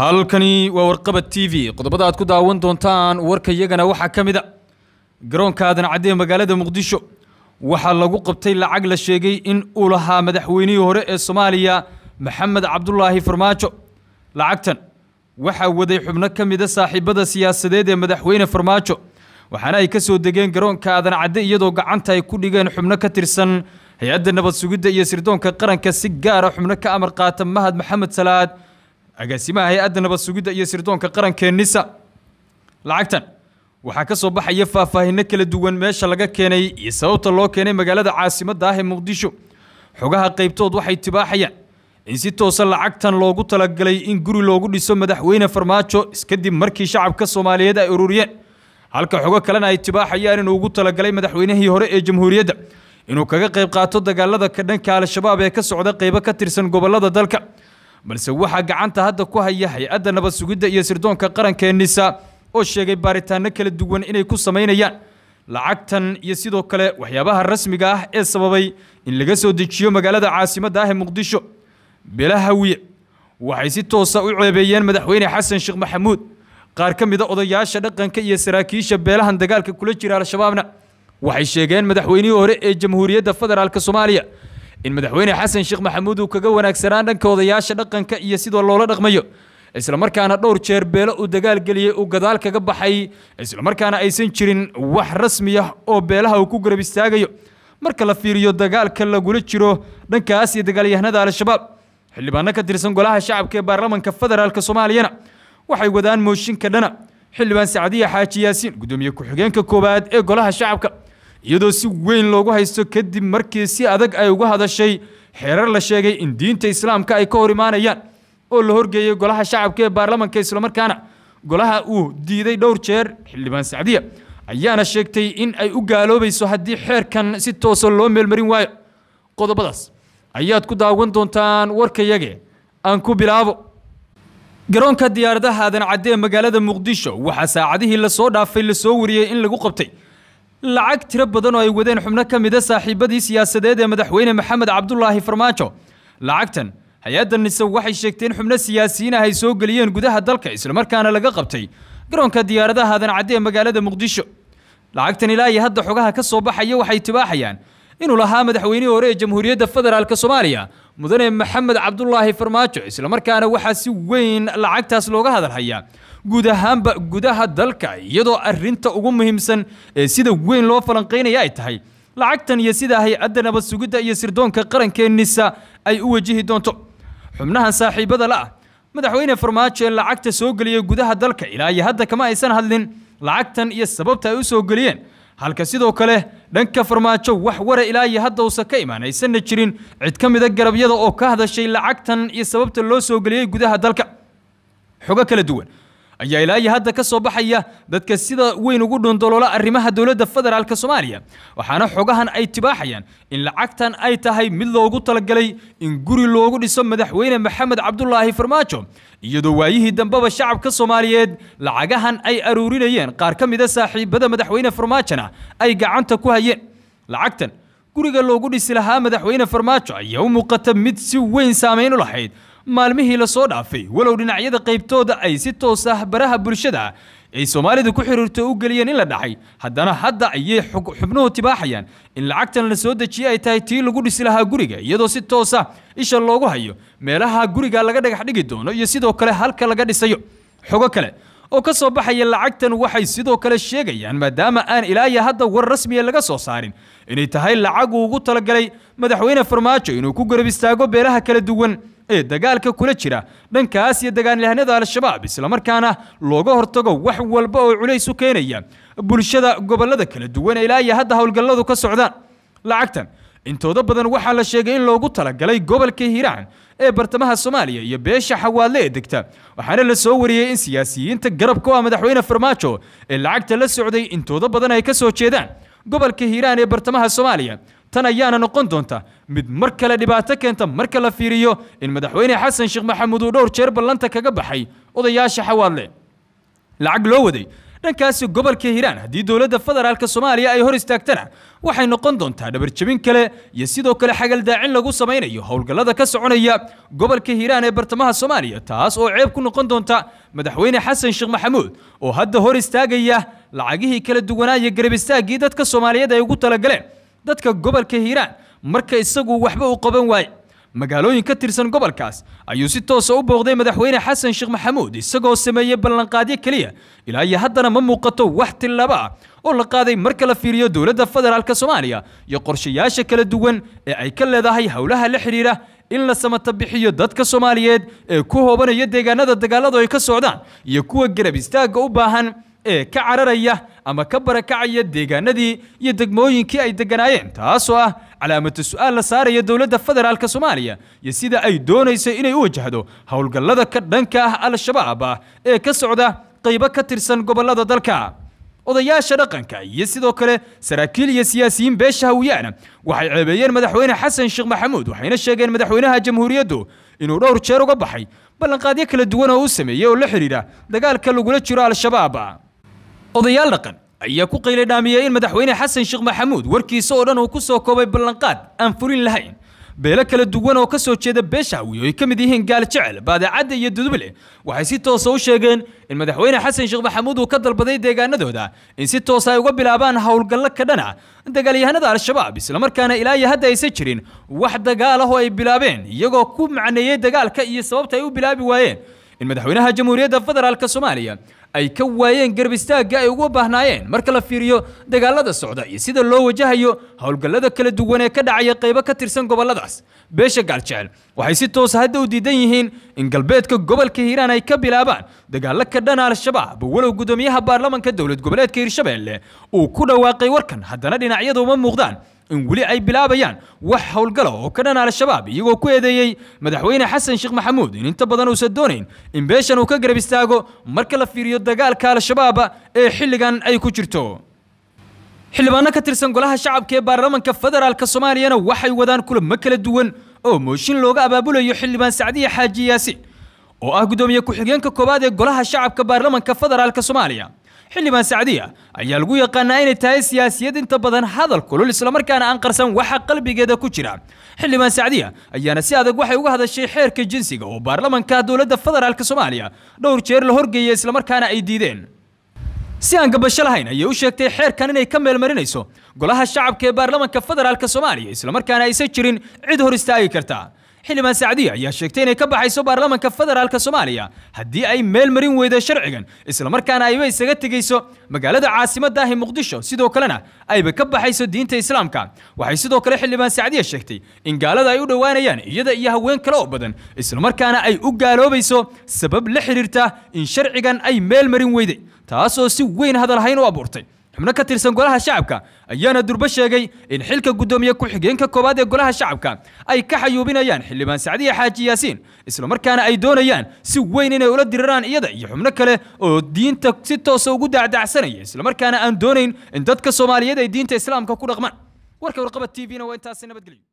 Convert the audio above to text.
halkani waa warqaba t v qodobada aad ku daawan doontaan warka iyagana waxaa ka mid a garoonka aadan cadde magaalada muqdisho waxaa lagu qabtay lacag la sheegay in uu lahaa madaxweynihii hore ee soomaaliya maxamed cabdulaahi farmaajo lacagtan waxaa waday xubno ka mida saaxiibada siyaasadeed ee madaxweyne farmaajo waxaana ay ka soo degeen garoonka aadan iyadoo gacanta ay ku dhigeen xubno ka tirsan hay-adda nabad sugidda iyo sirdoonka qaranka si gaara ah xubno ka amar qaata mahad maxamed salaad agaasimaha hay-adda nabad sugidda iyo sirdoonka qarankee nisa lacagtan waxaa ka soo baxaya faahfaahinno kala duwan meesha laga keenay iyo sababta loo keenay magaalada caasimadda ah ee muqdisho xogaha qaybtood waxay tibaaxayaan in si toosa lacagtan loogu talagalay in guri loogu dhiso madaxweyne farmaajo iskadib markii shacabka soomaaliyeed ay ururiyeen halka xogo kalena ay tibaaxayaan inuu ugu talagalay madaxweynihii hore ee jamhuuriyadda inuu kaga qayb qaato dagaalada ka dhanka al-shabaab ee ka socda qaybo ka tirsan gobollada dalka balse waxaa gacanta hadda ku haya hay-adda nabad sugidda iyo sirdoonka qaranka qarankeenisa oo sheegay baaritaano kala duwan inay ku samaynayaan lacagtan iyo sidoo kale waxyaabaha rasmiga ah ee sababay in laga soo dejiyo magaalada caasimadda ah ee muqdisho bilahawiye waxay si toosa u ceebeeyeen madaxweyne xasan sheekh maxamuud qaar ka mida ah odayaasha dhaqanka iyo saraakiisha beelahan dagaalka kula jira al-shabaabna waxay sheegeen madaxweynihii hore ee jamhuuriyadda federaalk soomaaliya in madaxweyne xasan sheekh maxamuud uu kaga wanaagsanaa dhanka odayaasha dhaqanka iyo sidoo loola dhaqmayo isla markaana dhowr jeer beelo uu dagaalgeliyey uu gadaal kaga baxay isla markaana aysan jirin wax rasmiya ah oo beelaha uu ku garab istaagayo marka la fiiriyo dagaalka lagula jiro dhankaas iyo dagaalyahanada al-shabaab xildhibaano ka tirsan golaha shacabka ee baarlamaanka federaalka soomaaliyana waxay wadaan mooshinka dhana xildhibaan sacdiya xaaji yaasiin guddoomiye ku-xigeenka koowaad ee golaha shacabka iyadoo si weyn loogu haysto kadib markii si adag ay uga hadashay xeerar la sheegay in diinta islaamka ay ka hor imaanayaan oo la horgeeyey golaha shacabka ee baarlamanka islamarkaana golaha uu diiday dhowr jeer xildhibaan sacdiya ayaana sheegtay in ay u gaaloobayso haddii xeerkan si toosa loo meelmarin waayo qodobadaas ayaad ku daawan doontaan warkayage aan ku bilaabo garoonka diyaaradaha adan cadde ee magaalada muqdisho waxaa saacadihii lasoo dhaafay lasoo wariyey in lagu qabtay lacag tiro badan oo ay wadeen xubno ka mida ah saaxiibadii siyaasadeed ee madaxweyne maxamed cabdulaahi farmaajo lacagtan hay-adda nisow waxay sheegtay in xubno siyaasiyiin ah ay soo geliyeen gudaha dalka islamarkaana laga qabtay garoonka diyaaradaha hadancadde ee magaalada muqdisho lacagtan ilaa iyo hadda xogaha ka soo baxaya waxay tibaaxayaan inuu lahaa madaxweynihii hore ee jamhuuriyadda federaalka soomaaliya mudane maxamed cabdulaahi farmaajo islamarkaana waxaa si weyn lacagtaas looga hadal hayaa guud ahaanba gudaha dalka iyadoo arinta ugu muhiimsan ee sida weyn loo falanqaynaya ay tahay lacagtan iyo sida hay-adda nabad sugidda iyo sirdoonka qarankeenisa ay u wajihi doonto xubnahan saaxiibada la ah madaxweyne farmaajo ee lacagta soo geliya gudaha dalka ilaa iyo hadda kama aysan hadlin lacagtan iyo sababta ay u soo geliyeen halka sidoo kale dhanka farmaajo wax wara ilaa iyo hadda uusan ka imaan aysanna jirin cid ka mida garabyada oo ka hadashay lacagtan iyo sababta loo soo geliyey gudaha dalka xogo kala duwan ayaa ilaa iyo hadda ka soo baxaya dadka sida weyn ugu dhundoloola arrimaha dowladda federaalk soomaaliya waxaana xogahan ay tibaaxayaan in lacagtan ay tahay mid loogu talagalay in guri loogu dhiso madaxweyne maxamed cabdulaahi farmaajo iyadoo waayihii dambeba shacabka soomaaliyeed lacagahan ay aruurinayeen qaar ka mida saaxiibada madaxweyne farmaajona ay gacanta ku hayeen lacagtan guriga loogu dhisi lahaa madaxweyne farmaajo ayaa u muuqata mid si weyn saamayn u lahayd maalmihii la soo dhaafay walow dhinacyada qaybtooda ay si toosa ah baraha bulshada ay soomaalida ku xiriirto u geliyeen in la dhacay haddana hadda ayay xubnuhu tibaaxayaan in lacagtan la soo dejiyey ay tahay tii lagu dhisi lahaa guriga iyadoo si toosa ah isha loogu hayo meelaha guriga laga dhagax dhigi doono iyo sidoo kale halka laga dhisayo xogo kale oo ka soo baxaya lacagtan waxay sidoo kale sheegayaan maadaama aan ilaaya hadda war rasmiya ah laga soo saarin inay tahay lacag uu ugu talagalay madaxweyne farmaajo inuu ku garab istaago beelaha kala duwan ee dagaalka kula jira dhankaas iyo dagaanlahanada al-shabaab islamarkaana looga hortago wax walba oo culays u keenaya bulshada gobollada kala duwan ee ilaa iyo hadda howlgalladu ka socdaan lacagtan intooda badan waxaa la sheegay in loogu talagalay gobolka hiiraan ee bartamaha soomaaliya iyo beesha xawaadle ee degta waxaana la soo wariyey in siyaasiyiinta garabka oo ah madaxweyne farmaajo ee lacagta la socday intooda badan ay ka soo jeedaan gobolka hiiraan ee bartamaha soomaaliya tan ayaana noqon doonta mid mar kale dhibaato keenta marka la fiiriyo in madaxweyne xasan sheekh maxamuud uu dhowr jeer ballanta kaga baxay odayaasha xawaadle lacag loo waday dhankaasi gobolka hiiraan haddii dowladda federaalka soomaaliya ay hor istaagtana waxay noqon doontaa dhabarjebin kale iyo sidoo kale xagaldaacin lagu samaynayo howlgallada ka soconaya gobolka hiiraan ee bartamaha soomaaliya taas oo ceeb ku noqon doonta madaxweyne xasan sheekh maxamuud oo hadda hor istaagaya lacagihii kala duwanaa iyo garab istaaggii dadka soomaaliyeed ay ugu talagaleen dadka gobolka hiiraan marka isagu waxba uu qaban waaye magaalooyin ka tirsan gobolkaas ayuu si toosa ah u booqday madaxweyne xasan sheekh maxamuud isagoo sameeyey ballanqaadyo keliya ilaa iyo haddana ma muuqato wax tilaaba ah oo la qaaday marka la fiiriyo dowladda federaalka soomaaliya iyo qorshayaasha kala duwan ee ay ka leedahay howlaha la xidhiira in la samata bixiyo dadka soomaaliyeed ee ku hoobanaya deegaanada dagaaladu ay ka socdaan iyo kuwa garab istaagga u baahan ee ka cararaya ama ka barakacaya deegaanadii iyo degmooyinkii ay degganaayeen taasoo ah calaamatu su'aal la saaraya dowladda federaalk soomaaliya iyo sida ay doonayso inay u wajahdo howlgallada ka dhanka ah al-shabaab ee ka socda qaybo ka tirsan gobollada dalka odayaasha dhaqanka iyo sidoo kale saraakiil iyo siyaasiyiin beesha hawiyaan waxay ceebeeyeen madaxweyne xasan sheekh maxamuud waxayna sheegeen madaxweynaha jamhuuriyaddu inuu dhowr jeer uga baxay ballanqaadyo kala duwan oo u sameeyey oo la xidhiidha dagaalka lagula jiro al-shabaab odayaal dhaqan ayaa ku qaylay dhaamiyey in madaxweyne xasan sheekh maxamuud warkiisa oo dhan uu ku soo koobay ballanqaad aan fulin lahayn beelo kala duwan oo ka soo jeeda beeshacwi oo ay ka mid yihiin gaal jecel baadacadda iyo dudubile eh, waxay si toosa ah u sheegeen in madaxweyne xasan sheekh maxamuud uu ka dalbaday deegaanadooda in si toosa ah ay uga bilaabaan howlgallo ka dhan ah dagaalyahanada al-shabaab islamarkaana ilaa iyo hadda aysan jirin wax dagaal ah oo ay bilaabeen iyagoo ku macneeyey dagaalka iyo sababta ay u bilaabi waayeen in madaxweynaha jamhuuriyadda federaalk soomaaliya ay ka waayeen garbistaagga ay ugu baahnaayeen marka la fiiriyo dagaalada socda iyo sida loo wajahayo howlgallada kala duwan ee ka dhacaya qaybo ka tirsan gobolladaas beesha gaaljecel waxay si toosa ah hadda u diidan yihiin in galbeedka gobolka hiiraan ay ka bilaabaan dagaallo ka dhan al-shabaab walow guddoomiyaha baarlamaanka dowlad goboleedka hirshabeelle uu ku dhawaaqay warkan haddana dhinacyadu uma muuqdaan in weli ay bilaabayaan wax howlgala oo ka dhan al-shabaab iyagoo ku eedeeyey madaxweyne xasan sheekh maxamuud in inta badan uusan doonayn in beeshan uu ka garab istaago marka la fiiriyo dagaalka al-shabaab ee xilligan ay ku jirto xildhibaano ka tirsan golaha shacabka ee baarlamaanka federaalka soomaaliyana waxay wadaan kulamo kala duwan oo mooshin looga abaabulayo xildhibaan sacdiya xaaji yaasiin oo ah gudoomiye ku-xigeenka koowaad ee golaha shacabka baarlamanka federaalka soomaaliya xildhibaan sacdiya ayaa lagu yaqaanaa inay tahay siyaasiyad inta badan hadal kulul islamarkaana aan qarsan waxa qalbigeeda ku jira xildhibaan sacdiya ayaana si adag waxay uga hadashay xeerka jinsiga oo baarlamanka dowladda federaalka soomaaliya dhowr jeer la horgeeyay islamarkaana ay diideen si aan gabasho lahayn ayay u sheegtay xeerkan inay ka meelmarinayso golaha shacabka ee baarlamanka federaalka soomaaliya islamarkaana aysan jirin cid hor istaagi kartaa xildhibaan sacdiya ayaa sheegtay inay ka baxayso baarlamaanka federaalka soomaaliya haddii ay meel marin weydo sharcigan islamarkaana ayba isaga tegayso magaalada caasimadda ah ee muqdisho sidoo kalena ayba ka baxayso diinta islaamka waxay sidoo kale xildhibaan sacdiya sheegtay in gaalada ay u dhowaanayaan iyada iyo haween kale oo badan islamarkaana ay u gaaloobayso sabab la xidhiirta in sharcigan ay meel marin weyday taasoo si weyn hadalhayn u abuurtay xubno ka tirsan golaha shacabka ayaana durbo sheegay in xilka guddoomiye ku-xigeenka koowaad ee golaha shacabka ay ka xayuubinayaan xildhibaan sacdiya xaaji yaasiin isla markaana ay doonayaan si weyn inay ula diriraan iyada iyo xubno kale oo diinta si toosa ah ugu isla markaana aan doonayn in dadka soomaaliyeed ay diinta islaamka ku dhaqmaan warka warqaba t v-na waa intaasi nabadgelyo